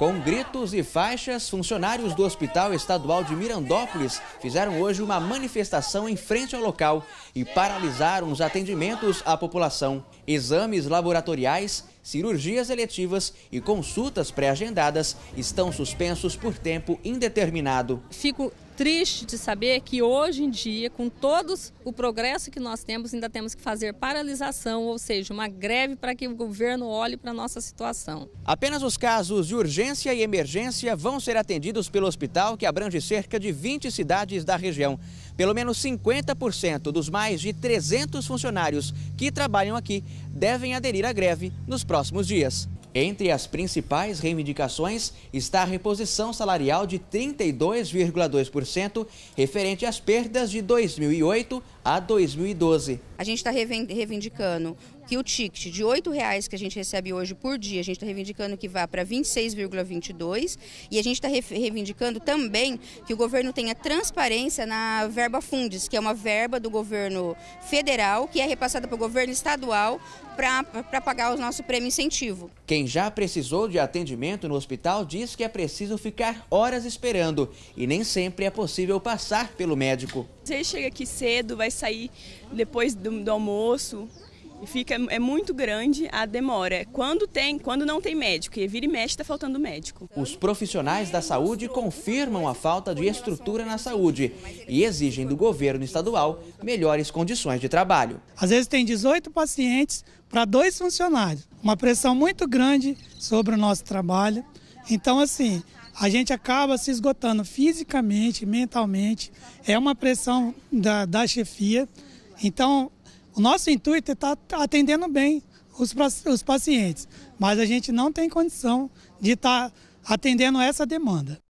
Com gritos e faixas, funcionários do Hospital Estadual de Mirandópolis fizeram hoje uma manifestação em frente ao local e paralisaram os atendimentos à população. Exames laboratoriais, cirurgias eletivas e consultas pré-agendadas estão suspensos por tempo indeterminado. Fico triste de saber que hoje em dia, com todos o progresso que nós temos, ainda temos que fazer paralisação, ou seja, uma greve para que o governo olhe para a nossa situação. Apenas os casos de urgência e emergência vão ser atendidos pelo hospital, que abrange cerca de 20 cidades da região. Pelo menos 50% dos mais de 300 funcionários que trabalham aqui devem aderir à greve nos próximos dias. Entre as principais reivindicações está a reposição salarial de 32,2% referente às perdas de 2008 a 2012. A gente está reivindicando que o ticket de R$ 8,00 que a gente recebe hoje por dia, a gente está reivindicando que vá para 26,22 e a gente está reivindicando também que o governo tenha transparência na verba fundes, que é uma verba do governo federal que é repassada para o governo estadual para pagar o nosso prêmio incentivo. Quem já precisou de atendimento no hospital diz que é preciso ficar horas esperando e nem sempre é possível passar pelo médico você chega aqui cedo, vai sair depois do, do almoço, fica é muito grande a demora. Quando tem, quando não tem médico, e vira e mexe está faltando médico. Os profissionais da saúde confirmam a falta de estrutura na saúde e exigem do governo estadual melhores condições de trabalho. Às vezes tem 18 pacientes para dois funcionários, uma pressão muito grande sobre o nosso trabalho. Então assim, a gente acaba se esgotando fisicamente, mentalmente, é uma pressão da, da chefia. Então, o nosso intuito é estar tá atendendo bem os, os pacientes, mas a gente não tem condição de estar tá atendendo essa demanda.